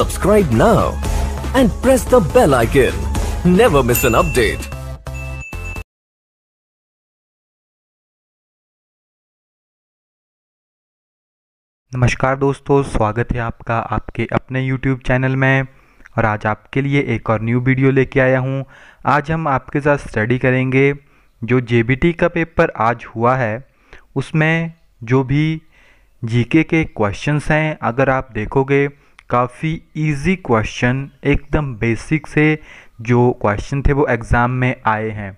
Subscribe now and press the bell icon. Never miss an update. नमस्कार दोस्तों स्वागत है आपका आपके अपने YouTube चैनल में और आज आपके लिए एक और न्यू वीडियो लेके आया हूँ आज हम आपके साथ स्टडी करेंगे जो जे का पेपर आज हुआ है उसमें जो भी जीके के क्वेश्चंस हैं अगर आप देखोगे काफ़ी इजी क्वेश्चन एकदम बेसिक से जो क्वेश्चन थे वो एग्ज़ाम में आए हैं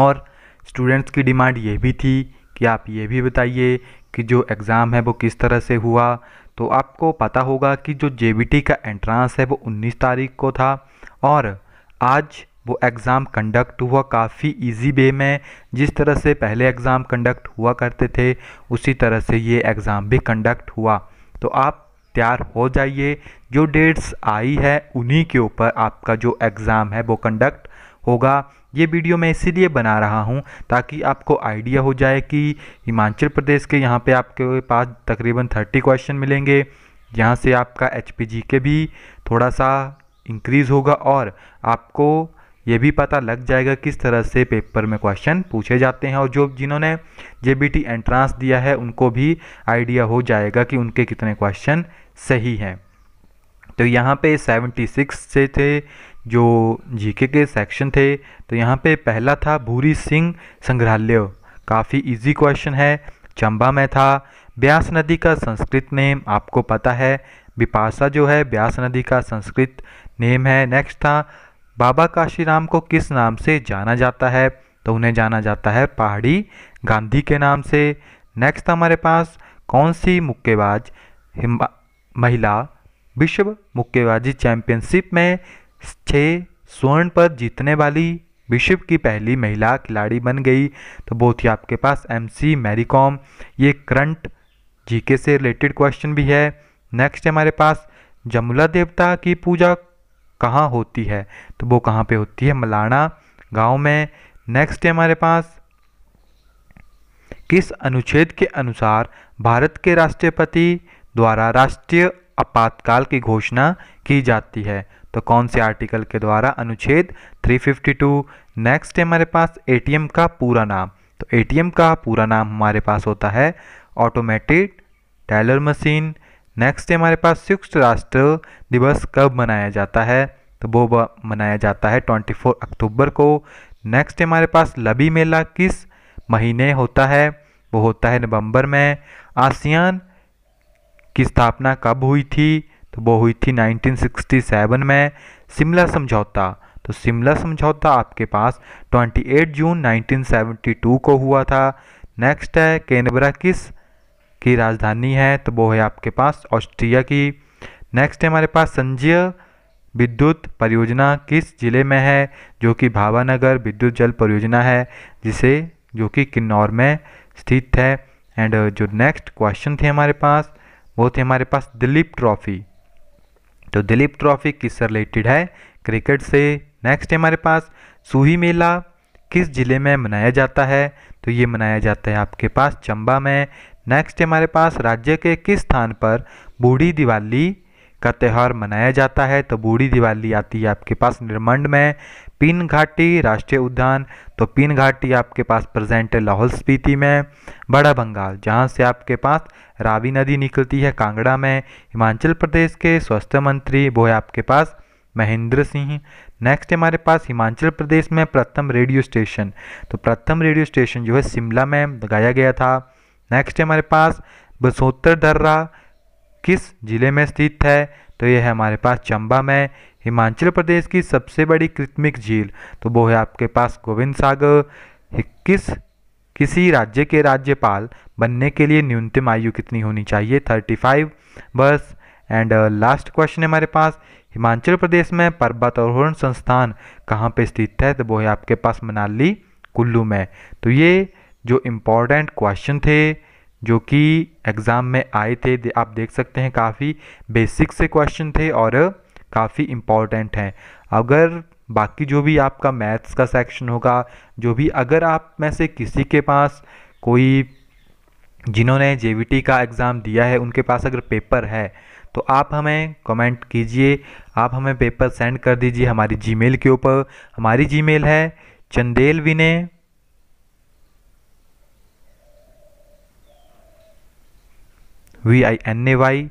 और स्टूडेंट्स की डिमांड ये भी थी कि आप ये भी बताइए कि जो एग्ज़ाम है वो किस तरह से हुआ तो आपको पता होगा कि जो जे का एंट्रांस है वो 19 तारीख को था और आज वो एग्ज़ाम कंडक्ट हुआ काफ़ी इजी वे में जिस तरह से पहले एग्ज़ाम कंडक्ट हुआ करते थे उसी तरह से ये एग्ज़ाम भी कंडक्ट हुआ तो आप तैयार हो जाइए जो डेट्स आई है उन्हीं के ऊपर आपका जो एग्ज़ाम है वो कंडक्ट होगा ये वीडियो मैं इसीलिए बना रहा हूँ ताकि आपको आइडिया हो जाए कि हिमाचल प्रदेश के यहाँ पे आपके पास तकरीबन थर्टी क्वेश्चन मिलेंगे यहाँ से आपका एच के भी थोड़ा सा इंक्रीज़ होगा और आपको ये भी पता लग जाएगा किस तरह से पेपर में क्वेश्चन पूछे जाते हैं और जो जिन्होंने जे एंट्रांस दिया है उनको भी आइडिया हो जाएगा कि उनके कितने क्वेश्चन सही हैं तो यहाँ पे 76 से थे जो जीके के सेक्शन थे तो यहाँ पे पहला था भूरी सिंह संग्रहालय काफ़ी इजी क्वेश्चन है चंबा में था ब्यास नदी का संस्कृत नेम आपको पता है बिपाशा जो है ब्यास नदी का संस्कृत नेम है नेक्स्ट था बाबा काशीराम को किस नाम से जाना जाता है तो उन्हें जाना जाता है पहाड़ी गांधी के नाम से नेक्स्ट हमारे पास कौन सी मुक्केबाज महिला विश्व मुक्केबाजी चैंपियनशिप में छः स्वर्ण पर जीतने वाली विश्व की पहली महिला खिलाड़ी बन गई तो बहुत ही आपके पास एम सी मैरीकॉम ये करंट जीके से रिलेटेड क्वेश्चन भी है नेक्स्ट हमारे पास जमुला देवता की पूजा कहाँ होती है तो वो कहाँ पे होती है मलाना गांव में नेक्स्ट हमारे पास किस अनुच्छेद के अनुसार भारत के राष्ट्रपति द्वारा राष्ट्रीय आपातकाल की घोषणा की जाती है तो कौन से आर्टिकल के द्वारा अनुच्छेद 352 नेक्स्ट है हमारे पास एटीएम का पूरा नाम तो एटीएम का पूरा नाम हमारे पास होता है ऑटोमेटिक टेलर मशीन नेक्स्ट है हमारे पास संयुक्त राष्ट्र दिवस कब मनाया जाता है तो वो मनाया जाता है 24 अक्टूबर को नेक्स्ट है हमारे पास लबी मेला किस महीने होता है वो होता है नवम्बर में आसियान की स्थापना कब हुई थी तो वो हुई थी 1967 में शिमला समझौता तो शिमला समझौता आपके पास 28 जून 1972 को हुआ था नेक्स्ट है केनबरा किस की राजधानी है तो वो है आपके पास ऑस्ट्रिया की नेक्स्ट है हमारे पास संजय विद्युत परियोजना किस ज़िले में है जो कि भावानगर विद्युत जल परियोजना है जिसे जो कि किन्नौर में स्थित है एंड जो नेक्स्ट क्वेश्चन थे हमारे पास वो थे हमारे पास दिलीप ट्रॉफी तो दिलीप ट्रॉफी किस रिलेटेड है क्रिकेट से नेक्स्ट है हमारे पास सूही मेला किस ज़िले में मनाया जाता है तो ये मनाया जाता है आपके पास चंबा में नेक्स्ट हमारे पास राज्य के किस स्थान पर बूढ़ी दिवाली का त्यौहार मनाया जाता है तो बूढ़ी दिवाली आती है आपके पास निर्मंड में पिन घाटी राष्ट्रीय उद्यान तो पिन घाटी आपके पास प्रेजेंट है लाहौल स्पीति में बड़ा बंगाल जहाँ से आपके पास रावी नदी निकलती है कांगड़ा में हिमाचल प्रदेश के स्वास्थ्य मंत्री वो है आपके पास महेंद्र सिंह नेक्स्ट हमारे पास हिमाचल प्रदेश में प्रथम रेडियो स्टेशन तो प्रथम रेडियो स्टेशन जो है शिमला में लगाया गया था नेक्स्ट हमारे पास बसोत्तर दर्रा किस ज़िले में स्थित है तो यह है हमारे पास चंबा में हिमाचल प्रदेश की सबसे बड़ी कृत्रिमिक झील तो वो है आपके पास गोविंद सागर किस किसी राज्य के राज्यपाल बनने के लिए न्यूनतम आयु कितनी होनी चाहिए थर्टी फाइव बस एंड लास्ट क्वेश्चन है हमारे पास हिमाचल प्रदेश में पर्वतारोहण संस्थान कहाँ पे स्थित है तो वो है आपके पास मनाली कुल्लू में तो ये जो इम्पोर्टेंट क्वेश्चन थे जो कि एग्ज़ाम में आए थे आप देख सकते हैं काफ़ी बेसिक से क्वेश्चन थे और काफ़ी इम्पॉर्टेंट हैं अगर बाकी जो भी आपका मैथ्स का सेक्शन होगा जो भी अगर आप में से किसी के पास कोई जिन्होंने जे का एग्ज़ाम दिया है उनके पास अगर पेपर है तो आप हमें कमेंट कीजिए आप हमें पेपर सेंड कर दीजिए हमारी जीमेल के ऊपर हमारी जीमेल है Chandel Vinay V I N A Y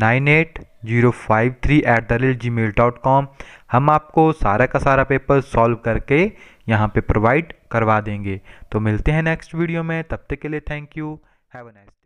nine eight zero five three at the rate G mail dot com हम आपको सारा का सारा पेपर सॉल्व करके यहाँ पे प्रोवाइड करवा देंगे तो मिलते हैं नेक्स्ट वीडियो में तब तक के लिए thank you have a nice